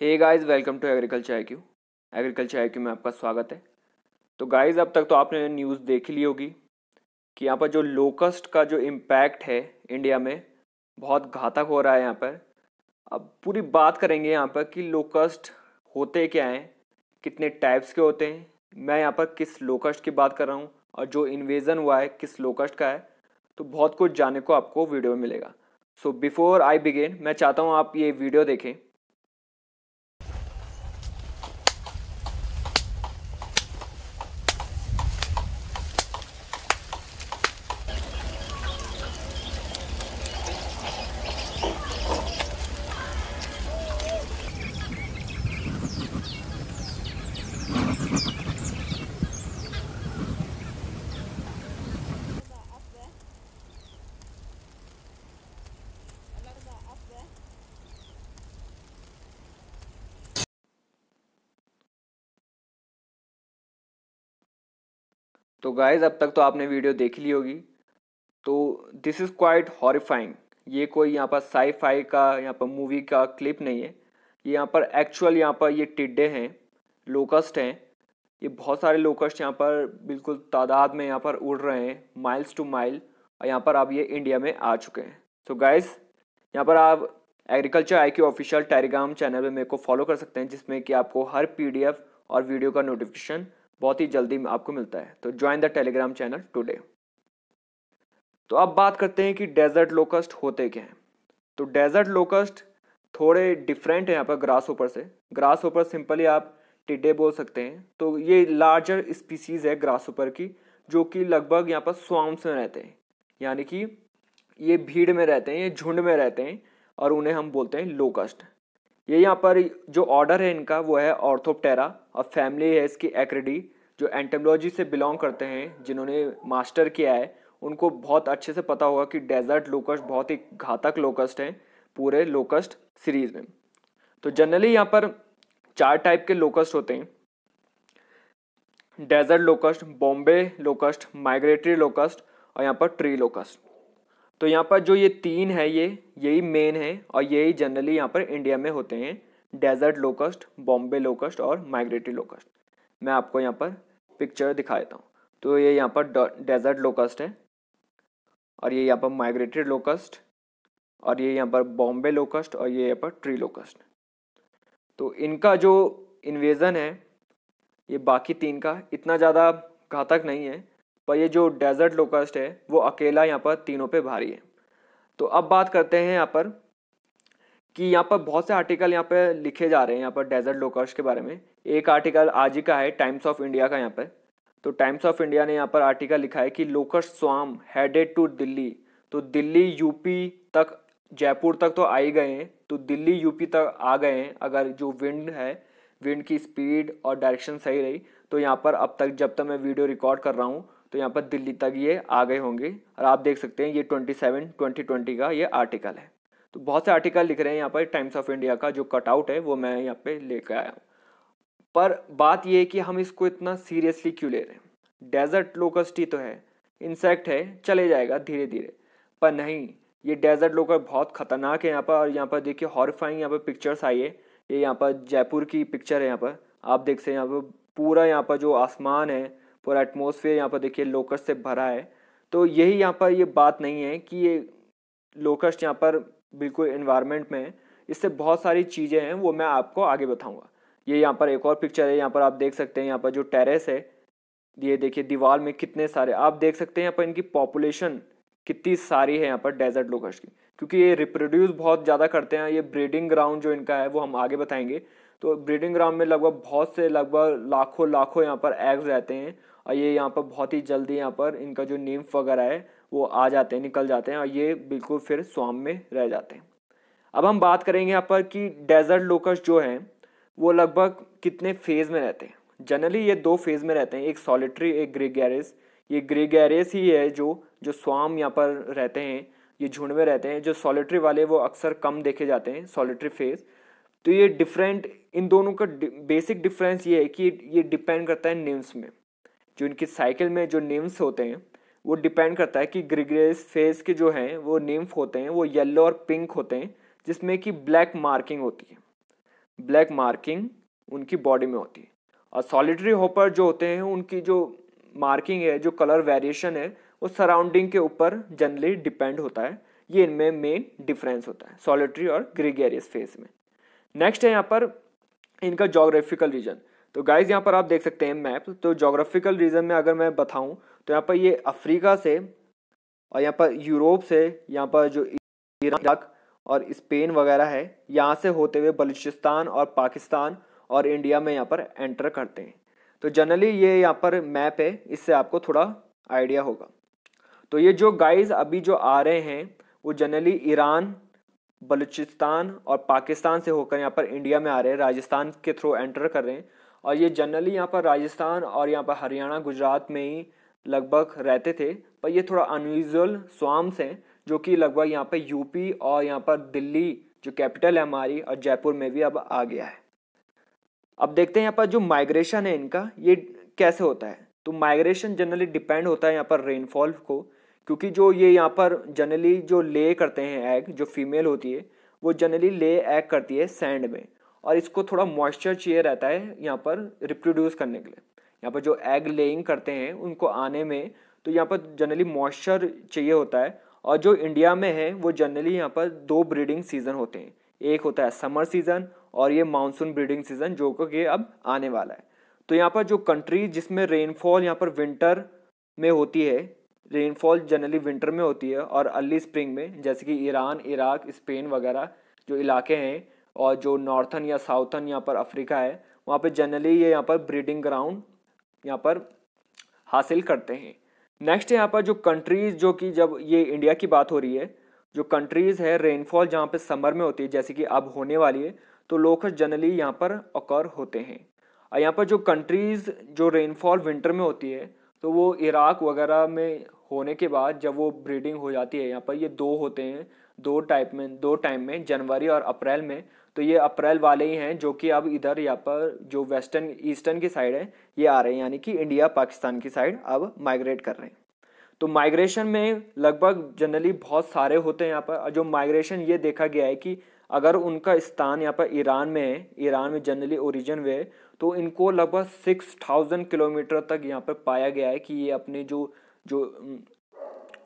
hey guys welcome to agriculture I Q agriculture I Q में आपका स्वागत है तो गाइस अब तक तो आपने न्यूज़ देख ली होगी कि यहाँ पर जो लोकस्ट का जो इम्पैक्ट है इंडिया में बहुत घातक हो रहा है यहाँ पर अब पूरी बात करेंगे यहाँ पर कि लोकस्ट होते क्या हैं कितने टाइप्स के होते हैं मैं यहाँ पर किस लोकस्ट की बात कर रहा हूँ और जो इन्वेज़न हुआ है किस लोकस्ट का है तो बहुत कुछ जानने को आपको वीडियो में मिलेगा सो बिफोर आई बिगेन मैं चाहता हूँ आप ये वीडियो देखें तो गाइज़ अब तक तो आपने वीडियो देख ली होगी तो दिस इज़ क्वाइट हॉरिफाइंग ये कोई यहाँ पर साई का यहाँ पर मूवी का क्लिप नहीं है ये यहाँ पर एक्चुअल यहाँ पर ये टिड्डे हैं लोकस्ट हैं ये बहुत सारे लोकस्ट यहाँ पर बिल्कुल तादाद में यहाँ पर उड़ रहे हैं माइल्स टू माइल और यहाँ पर आप ये इंडिया में आ चुके हैं सो गाइस यहाँ पर आप agriculture I Q official Telegram channel पे मेरे को फॉलो कर सकते हैं जिसमें कि आपको हर पीडीएफ और वीडियो का नोटिफिकेशन बहुत ही जल्दी आपको मिलता है तो join the Telegram channel today तो अब बात करते हैं कि डेजर्ट लोकस्ट होते क्या हैं तो डेजर्ट लोकस्ट थोड़े डिफरेंट हैं यहाँ पर ग्रास ओपर से ग्रास ओपर सिंपली आप टिड्डे बोल सकते हैं तो ये लार्जर स्पीसीज़ है ग्रास ओपर की जो कि लगभग यहाँ पर स्वाम्स में रहते हैं यानी कि ये भीड़ में रहते हैं ये झुंड में रहते हैं और उन्हें हम बोलते हैं लोकस्ट ये यहाँ पर जो ऑर्डर है इनका वो है ऑर्थोप्टेरा और फैमिली है इसकी एक्रेडी जो एंटेमोलॉजी से बिलोंग करते हैं जिन्होंने मास्टर किया है उनको बहुत अच्छे से पता होगा कि डेजर्ट लोकस्ट बहुत ही घातक लोकस्ट हैं पूरे लोकस्ट सीरीज में तो जनरली यहाँ पर चार टाइप के लोकस्ट होते हैं desert locust Bombay locust migratory locust और यहाँ पर ट्री लोकस्ट तो यहाँ पर जो ये तीन है ये यही मेन है और यही जनरली यहाँ पर इंडिया में होते हैं डेजर्ट लोकस्ट बॉम्बे लोकस्ट और माइग्रेटरी लोकस्ट मैं आपको यहाँ पर पिक्चर दिखा देता हूँ तो ये यहाँ पर डेजर्ट लोकस्ट है और ये यहाँ पर माइग्रेटरी लोकस्ट और ये यहाँ पर बॉम्बे लोकस्ट और ये यहाँ पर ट्री लोकस्ट तो इनका जो इन्वेज़न है ये बाकी तीन का इतना ज़्यादा घातक नहीं है पर ये जो डेजर्ट लोकस्ट है वो अकेला यहाँ पर तीनों पे भारी है तो अब बात करते हैं यहाँ पर कि यहाँ पर बहुत से आर्टिकल यहाँ पर लिखे जा रहे हैं यहाँ पर डेजर्ट लोकस्ट के बारे में एक आर्टिकल आज ही का है टाइम्स ऑफ इंडिया का यहाँ पर तो टाइम्स ऑफ इंडिया ने यहाँ पर आर्टिकल लिखा है कि लोकस्ट स्वाम हेडेड टू दिल्ली तो दिल्ली यूपी तक जयपुर तक तो आ ही गए हैं तो दिल्ली यूपी तक आ गए हैं अगर जो विंड है विंड की स्पीड और डायरेक्शन सही रही तो यहाँ पर अब तक जब तक मैं वीडियो रिकॉर्ड कर रहा हूँ तो यहाँ पर दिल्ली तक ये आ गए होंगे और आप देख सकते हैं ये ट्वेंटी सेवन ट्वेंटी ट्वेंटी का ये आर्टिकल है तो बहुत से आर्टिकल लिख रहे हैं यहाँ पर टाइम्स ऑफ इंडिया का जो कटआउट है वो मैं यहाँ पे लेकर आया हूँ पर बात यह है कि हम इसको इतना सीरियसली क्यों ले रहे हैं डेजर्ट लोकस्टी तो है इंसेक्ट है चले जाएगा धीरे धीरे पर नहीं ये डेजर्ट लोकर बहुत खतरनाक है यहाँ पर और यहाँ पर देखिए हॉरिफाइंग यहाँ पर पिक्चर्स आई है ये यहाँ पर जयपुर की पिक्चर है यहाँ पर आप देख सकते हैं यहाँ पर पूरा यहाँ पर जो आसमान है पूरा एटमोसफियर यहाँ पर देखिए लोकस से भरा है तो यही यहाँ पर ये बात नहीं है कि ये लोकस्ट यहाँ पर बिल्कुल इन्वायरमेंट में है इससे बहुत सारी चीज़ें हैं वो मैं आपको आगे बताऊँगा ये यहाँ पर एक और पिक्चर है यहाँ पर आप देख सकते हैं यहाँ पर जो टेरेस है ये देखिए दीवार में कितने सारे आप देख सकते हैं यहाँ पर इनकी पॉपुलेशन कितनी सारी है यहाँ पर डेजर्ट लोकस्ट की क्योंकि ये रिप्रोड्यूस बहुत ज़्यादा करते हैं ये ब्रीडिंग ग्राउंड जो इनका है वो हम आगे बताएंगे तो ब्रीडिंग ग्राउंड में लगभग बहुत से लगभग लाखों लाखों यहाँ पर एग्स रहते हैं और ये यहाँ पर बहुत ही जल्दी यहाँ पर इनका जो नीम्फ वगैरह है वो आ जाते हैं निकल जाते हैं और ये बिल्कुल फिर स्वाम में रह जाते हैं अब हम बात करेंगे यहाँ पर कि डेजर्ट लोकस जो हैं वो लगभग कितने फेज़ में रहते हैं जनरली ये दो फेज़ में रहते हैं एक सॉलिट्री एक ग्रेगेरियस ये ग्रेगेरियस ही है जो जो स्वाम यहाँ पर रहते हैं ये झुंड में रहते हैं जो सॉलिट्री वाले वो अक्सर कम देखे जाते हैं सॉलिट्री फेज तो ये डिफरेंट इन दोनों का बेसिक डिफरेंस ये है कि ये डिपेंड करता है नेम्स में जो इनकी साइकिल में जो नेम्स होते हैं वो डिपेंड करता है कि ग्रिग्रेस फेस के जो हैं वो निम्फ होते हैं वो येलो और पिंक होते हैं जिसमें कि ब्लैक मार्किंग होती है ब्लैक मार्किंग उनकी बॉडी में होती है और सॉलिटरी होपर जो होते हैं उनकी जो मार्किंग है जो कलर वेरिएशन है वो सराउंडिंग के ऊपर जनरली डिपेंड होता है ये इनमें मेन डिफरेंस होता है सॉलिटरी और ग्रिगेरियस फेज में नेक्स्ट है यहाँ पर इनका जोग्राफिकल रीजन तो गाइज यहाँ पर आप देख सकते हैं मैप तो जोग्राफिकल रीजन में अगर मैं बताऊँ तो यहाँ पर ये अफ्रीका से और यहाँ पर यूरोप से यहाँ पर जो इराक और स्पेन वगैरह है यहाँ से होते हुए बलूचिस्तान और पाकिस्तान और इंडिया में यहाँ पर एंटर करते हैं तो जनरली ये यहाँ पर मैप है इससे आपको थोड़ा आइडिया होगा तो ये जो गाइज अभी जो आ रहे हैं वो जनरली ईरान बलूचिस्तान और पाकिस्तान से होकर यहाँ पर इंडिया में आ रहे हैं राजस्थान के थ्रू एंटर कर रहे हैं और ये जनरली यहाँ पर राजस्थान और यहाँ पर हरियाणा गुजरात में ही लगभग रहते थे पर ये थोड़ा अनयूजल स्वाम्स हैं जो कि लगभग यहाँ पर यूपी और यहाँ पर दिल्ली जो कैपिटल है हमारी और जयपुर में भी अब आ गया है अब देखते हैं यहाँ पर जो माइग्रेशन है इनका ये कैसे होता है तो माइग्रेशन जनरली डिपेंड होता है यहाँ पर रेनफॉल को क्योंकि जो ये यहाँ पर जनरली जो ले करते हैं एग जो फीमेल होती है वो जनरली ले एग करती है सैंड में और इसको थोड़ा मॉइस्चर चाहिए रहता है यहाँ पर रिप्रोड्यूस करने के लिए यहाँ पर जो एग लेइंग करते हैं उनको आने में तो यहाँ पर जनरली मॉइस्चर चाहिए होता है और जो इंडिया में है वो जनरली यहाँ पर दो ब्रीडिंग सीज़न होते हैं एक होता है समर सीज़न और ये मानसून ब्रीडिंग सीज़न जो कि अब आने वाला है तो यहाँ पर जो कंट्री जिसमें रेनफॉल यहाँ पर विंटर में होती है रेनफॉल जनरली विंटर में होती है और अर्ली स्प्रिंग में जैसे कि ईरान इराक स्पेन वगैरह जो इलाके हैं और जो नॉर्थन या साउथन यहाँ पर अफ्रीका है वहाँ पर जनरली ये यहाँ पर ब्रीडिंग ग्राउंड यहाँ पर हासिल करते हैं नेक्स्ट यहाँ पर जो कंट्रीज़ जो कि जब ये इंडिया की बात हो रही है जो कंट्रीज़ है रेनफॉल जहाँ पे समर में होती है जैसे कि अब होने वाली है तो लोकस जनरली यहाँ पर अकर होते हैं और यहाँ पर जो कंट्रीज़ जो रेनफॉल विंटर में होती है तो वो इराक वगैरह में होने के बाद जब वो ब्रीडिंग हो जाती है यहाँ पर ये दो होते हैं दो टाइप में दो टाइम में जनवरी और अप्रैल में तो ये अप्रैल वाले ही हैं जो कि अब इधर यहाँ पर जो वेस्टर्न ईस्टर्न की साइड है ये आ रहे हैं यानी कि इंडिया पाकिस्तान की साइड अब माइग्रेट कर रहे हैं तो माइग्रेशन में लगभग जनरली बहुत सारे होते हैं यहाँ पर जो माइग्रेशन ये देखा गया है कि अगर उनका स्थान यहाँ पर ईरान में है ईरान में जनरली ओरिजिन वे है तो इनको लगभग सिक्स थाउजेंड किलोमीटर तक यहाँ पर पाया गया है कि ये अपने जो जो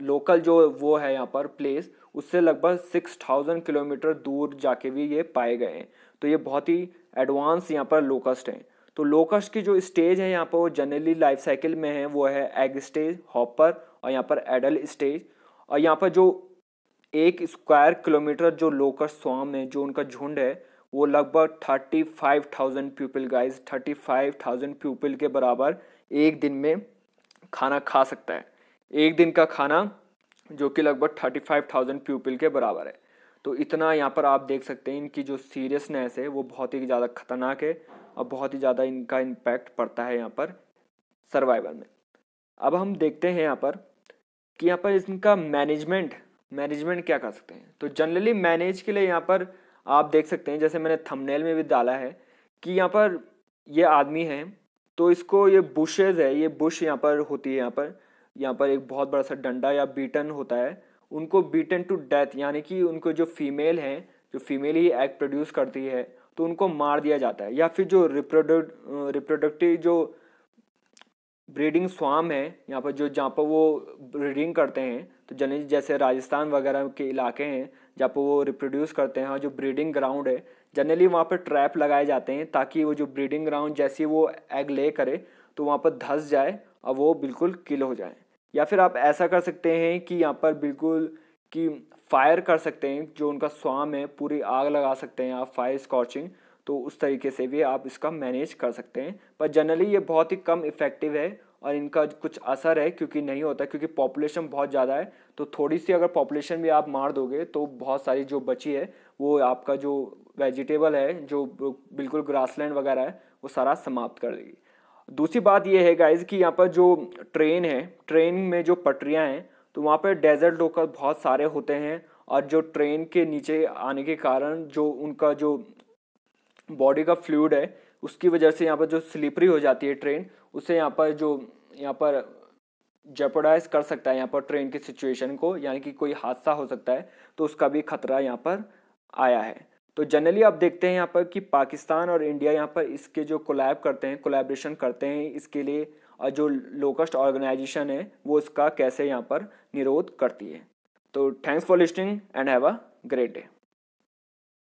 लोकल जो वो है यहाँ पर प्लेस उससे लगभग सिक्स थाउजेंड किलोमीटर दूर जाके भी ये पाए गए हैं तो ये बहुत ही एडवांस यहाँ पर लोकस्ट हैं तो लोकस्ट की जो स्टेज है यहाँ पर वो जनरली लाइफ साइकिल में है वो है एग स्टेज हॉपर और यहाँ पर एडल स्टेज और यहाँ पर जो एक स्क्वायर किलोमीटर जो लोकस्ट स्वाम है जो उनका झुंड है वो लगभग thirty five thousand people guys thirty five thousand people के बराबर एक दिन में खाना खा सकता है एक दिन का खाना जो कि लगभग थर्टी फाइव थाउजेंड प्यूपिल के बराबर है तो इतना यहाँ पर आप देख सकते हैं इनकी जो सीरियसनेस है वो बहुत ही ज़्यादा खतरनाक है और बहुत ही ज़्यादा इनका इम्पैक्ट पड़ता है यहाँ पर सर्वाइवल में अब हम देखते हैं यहाँ पर कि यहाँ पर इनका मैनेजमेंट मैनेजमेंट क्या कर सकते हैं तो जनरली मैनेज के लिए यहाँ पर आप देख सकते हैं जैसे मैंने थंबनेल में भी डाला है कि यहाँ पर ये आदमी है तो इसको ये बुशेज़ है ये बुश यहाँ पर होती है यहाँ पर यहाँ पर एक बहुत बड़ा सा डंडा या बीटन होता है उनको बीटन टू डेथ यानी कि उनको जो फीमेल हैं जो फीमेल ही एग प्रोड्यूस करती है तो उनको मार दिया जाता है या फिर जो रिप्रोडक्ट रिप्रोडक्टिव जो ब्रीडिंग स्वाम है यहाँ पर जो जहाँ पर वो ब्रीडिंग करते हैं तो जन जैसे राजस्थान वगैरह के इलाके हैं जहाँ पर वो रिप्रोड्यूस करते हैं और हाँ, जो ब्रीडिंग ग्राउंड है जनरली वहाँ पर ट्रैप लगाए जाते हैं ताकि वो जो ब्रीडिंग ग्राउंड जैसे वो एग ले करे तो वहाँ पर धंस जाए और वो बिल्कुल किल हो जाए या फिर आप ऐसा कर सकते हैं कि यहाँ पर बिल्कुल कि फायर कर सकते हैं जो उनका स्वाम है पूरी आग लगा सकते हैं आप फायर स्कॉचिंग तो उस तरीके से भी आप इसका मैनेज कर सकते हैं पर जनरली ये बहुत ही कम इफ़ेक्टिव है और इनका कुछ असर है क्योंकि नहीं होता क्योंकि पॉपुलेशन बहुत ज़्यादा है तो थोड़ी सी अगर पॉपुलेशन भी आप मार दोगे तो बहुत सारी जो बची है वो आपका जो वेजिटेबल है जो बिल्कुल ग्रासलैंड वगैरह है वो सारा समाप्त कर देगी दूसरी बात यह है गाइज कि यहाँ पर जो ट्रेन है ट्रेन में जो पटरियाँ हैं तो वहाँ पर डेजर्ट होकर बहुत सारे होते हैं और जो ट्रेन के नीचे आने के कारण जो उनका जो बॉडी का फ्लूड है उसकी वजह से यहाँ पर जो स्लीपरी हो जाती है ट्रेन उसे यहाँ पर जो यहाँ पर जेपोडाइज कर सकता है यहाँ पर ट्रेन की सिचुएशन को यानी कि कोई हादसा हो सकता है तो उसका भी खतरा यहाँ पर आया है तो जनरली आप देखते हैं यहाँ पर कि पाकिस्तान और इंडिया यहाँ पर इसके जो कोलैब करते हैं कोलैबोरेशन करते हैं इसके लिए और जो लोकस्ट ऑर्गेनाइजेशन है वो इसका कैसे यहाँ पर निरोध करती है तो thanks for listening and have a great day